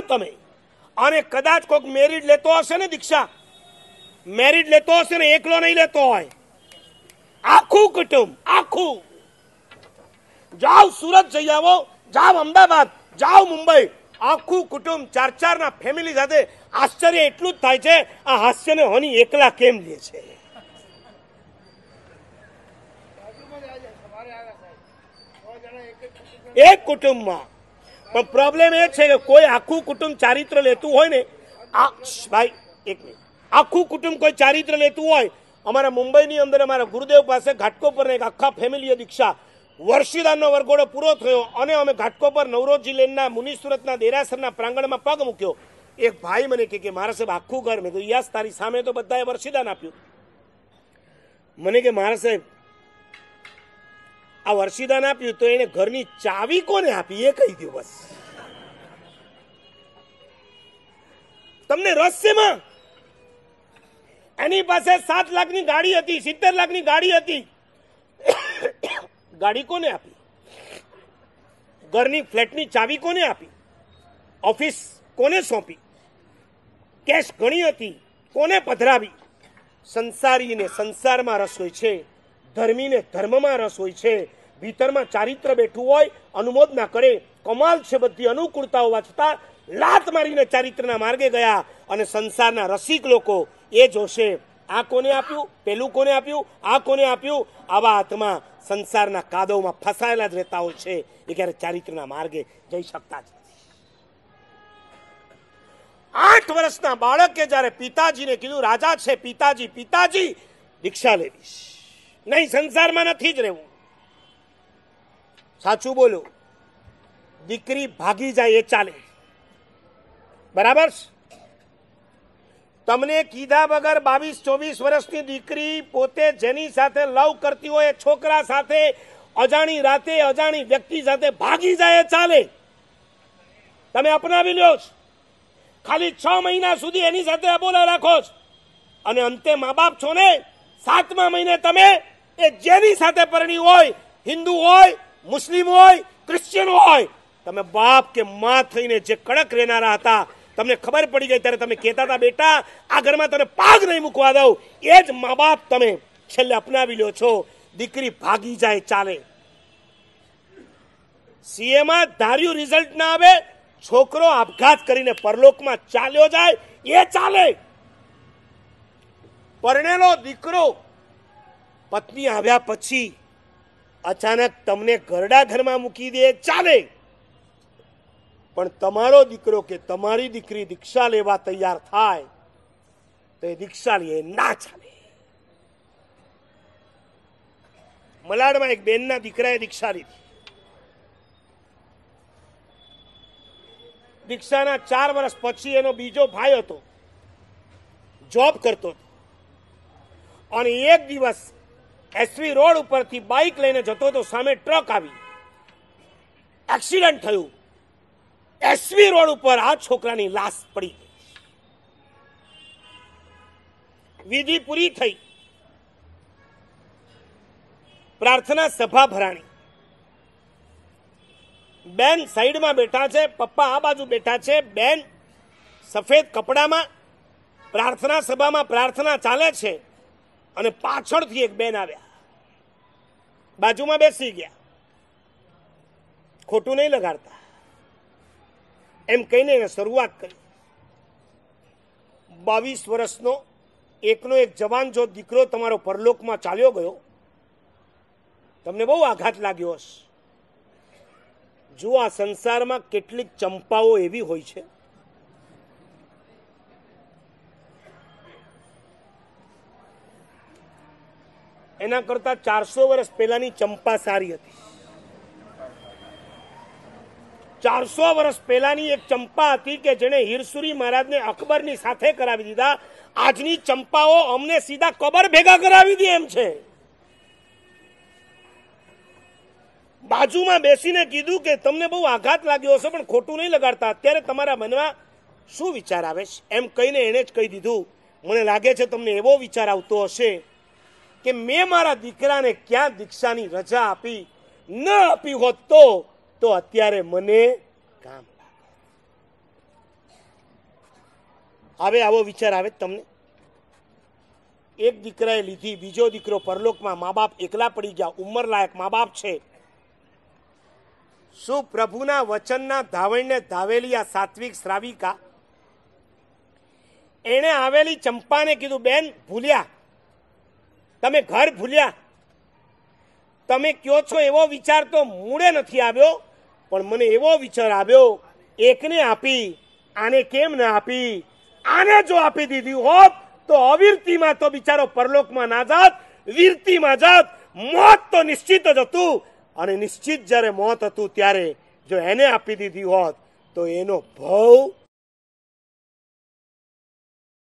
જાઓ તમે અને કદાચ કોઈક મેરિડ લેતો હશે ને દીક્ષા મેરિડ લેતો હશે ને એકલો નહીં લેતો હોય આખું કુટુંબ આખું જાઓ સુરત જઈ આવો જાઓ અમદાવાદ જાઓ મુંબઈ આખું કુટુંબ ચાર ના ફેમિલી સાથે આશ્ચર્ય એટલું જ થાય છે આ હાસ્યને હોની એકલા કેમ લે છે એક કુટુંબમાં પણ પ્રોબ્લેમ એ છે કે કોઈ આખું કુટુંબ ચારિત્ર લેતું હોય ને આ ભાઈ એક મિનિટ આખું કુટુંબ કોઈ ચારિત્ર લેતું હોય અમારા મુંબઈની અંદર અમારા ગુરુદેવ પાસે ઘાટકો પર એક આખા ફેમિલીએ દીક્ષા વર્ષીદાનનો વરઘોડો પૂરો થયો અને અમે ઘાટકો પર નવરોજી લેનના મુનિસુરતના દેરાસરના પ્રાંગણમાં પગ મૂક્યો એક ભાઈ મને કહે કે મારા સાહેબ આખું ઘર મેં કહ્યું યસ તારી સામે તો બધાએ વર્ષીદાન આપ્યું મને કે મારા સાહેબ આ વરસીદાન આપ્યું તો એને ઘરની ચાવી કોને આપી એ કહી દો બસ તમને રસ શેમાં એની પાસે સાત લાખની ગાડી હતી સિત્તેર લાખની ગાડી હતી ગાડી કોને આપી ઘરની ફ્લેટની ચાવી કોને આપી ઓફિસ કોને સોંપી કેશ ઘણી હતી કોને પધરાવી સંસારીને સંસારમાં રસ હોય છે ધર્મીને ધર્મમાં રસ હોય છે ભીતરમાં ચારિત્ર બેઠું હોય અનુમોદ ના કરે કમાલ છે બધી અનુકૂળતા હોવા છતાં લાત મારીને ચારિત્રના માર્ગે ગયા અને સંસારના રસિક લોકો એ જોશે આ કોને આપ્યું પેલું કોને આપ્યું આ કોને આપ્યું આવા હાથમાં સંસારના કાદવમાં ફસાયેલા જ રહેતા હોય છે એ ક્યારે ચારિત્રના માર્ગે જઈ શકતા જ આઠ વર્ષના બાળકે જ્યારે પિતાજીને કીધું રાજા છે પિતાજી પિતાજી દીક્ષા લેવીશ નહીં સંસારમાં નથી જ રહેવું સાચું બોલો દીકરી ભાગી જાય એ ચાલે બરાબર તમને કીધા વગર બાવીસ ચોવીસ વર્ષની દીકરી પોતે જેની સાથે લવ કરતી હોય છોકરા સાથે અજાણી રાતે અજાણી વ્યક્તિ સાથે ભાગી જાય ચાલે તમે અપનાવી લો છો ખાલી છ મહિના સુધી એની સાથે અબોલા રાખો છો અને અંતે મા બાપ છો ને સાતમા મહિને તમે એ જેની સાથે પરણી હોય હિન્દુ હોય મુસ્લિમ હોય ક્રિશ્ચિયન હોય તમે બાપ કે મા થઈને જે કડક રહેનારા હતા તમને ખબર પડી જાય ત્યારે તમે કહેતા હતા બેટા આ ઘરમાં તમે પાગ નહીં મૂકવા દઉં એ જ મા બાપ તમે છેલ્લે અપનાવી લો છો દીકરી ભાગી જાય ચાલે સીએમાં ધાર્યું રિઝલ્ટ ના આવે છોકરો આપઘાત કરીને પરલોકમાં ચાલ્યો જાય એ ચાલે પરણેલો દીકરો પત્ની આવ્યા પછી અચાનક તમને ઘરડા ઘરમાં મૂકી દે ચાલે પણ તમારો દીકરો કે તમારી દીકરી દીક્ષા લેવા તૈયાર થાય તો એ દીક્ષા લે ના ચાલે મલાડમાં એક બેનના દીકરાએ દીક્ષા લીધી દીક્ષાના ચાર વર્ષ પછી એનો બીજો ભાઈ હતો જોબ કરતો હતો અને એક દિવસ એસવી રોડ ઉપરથી બાઇક લઈને જતો હતો સામે ટ્રક આવી એક્સિડન્ટ થયું એસવી રોડ ઉપર આ છોકરાની લાશ પડી ગઈ વિધિ પૂરી થઈ પ્રાર્થના સભા ભરાણી બેન સાઈડમાં બેઠા છે પપ્પા આ બાજુ બેઠા છે બેન સફેદ કપડામાં પ્રાર્થના સભામાં પ્રાર્થના ચાલે છે અને પાછળથી એક બેન આવ્યા બાજુમાં બેસી ગયા ખોટું નહીં લગાડતા એમ કહીને એને શરૂઆત કરી બાવીસ વર્ષનો એકનો એક જવાન જો દીકરો તમારો પરલોકમાં ચાલ્યો ગયો તમને બહુ આઘાત લાગ્યો હશે જો આ સંસારમાં કેટલીક ચંપાઓ એવી હોય છે એના કરતા ચારસો વર્ષ પહેલાની ચંપા સારી હતી ચારસો વર્ષ પહેલાની એક ચંપા હતી કે જેણે હિરસુરી મહારાજને અકબરની સાથે કરાવી દીધા આજની ચંપાઓ અમને સીધા કબર ભેગા કરાવી દે એમ છે બાજુમાં બેસીને કીધું કે તમને બહુ આઘાત લાગ્યો હશે પણ ખોટું નહીં લગાડતા અત્યારે તમારા મનમાં શું વિચાર આવે છે એમ કહીને એણે જ કહી દીધું મને લાગે છે તમને એવો વિચાર આવતો હશે કે મેં મારા દીકરાને ક્યાં દીક્ષાની રજા આપી ન આપી હોત તો તો અત્યારે મને કામ આવે આવો વિચાર આવે તમને એક દીકરાએ લીધી બીજો દીકરો પરલોકમાં મા બાપ એકલા પડી ગયા ઉંમર લાયક મા બાપ છે શું પ્રભુના વચનના ધાવણને ધાવેલી આ સાત્વિક શ્રાવિકા એણે આવેલી ચંપાને કીધું બેન ભૂલ્યા તમે ઘર ભૂલ્યા તમે કયો છો એવો વિચાર તો મૂળે નથી આવ્યો પણ મને એવો વિચાર આવ્યો એકને આપી આને કેમ ના આપી આને જો આપી દીધી હોત તો અવિરતીમાં તો બિચારો પરલોકમાં ના જાત વીરતીમાં જાત મોત તો નિશ્ચિત જ હતું અને નિશ્ચિત જ્યારે મોત હતું ત્યારે જો એને આપી દીધી હોત તો એનો ભવ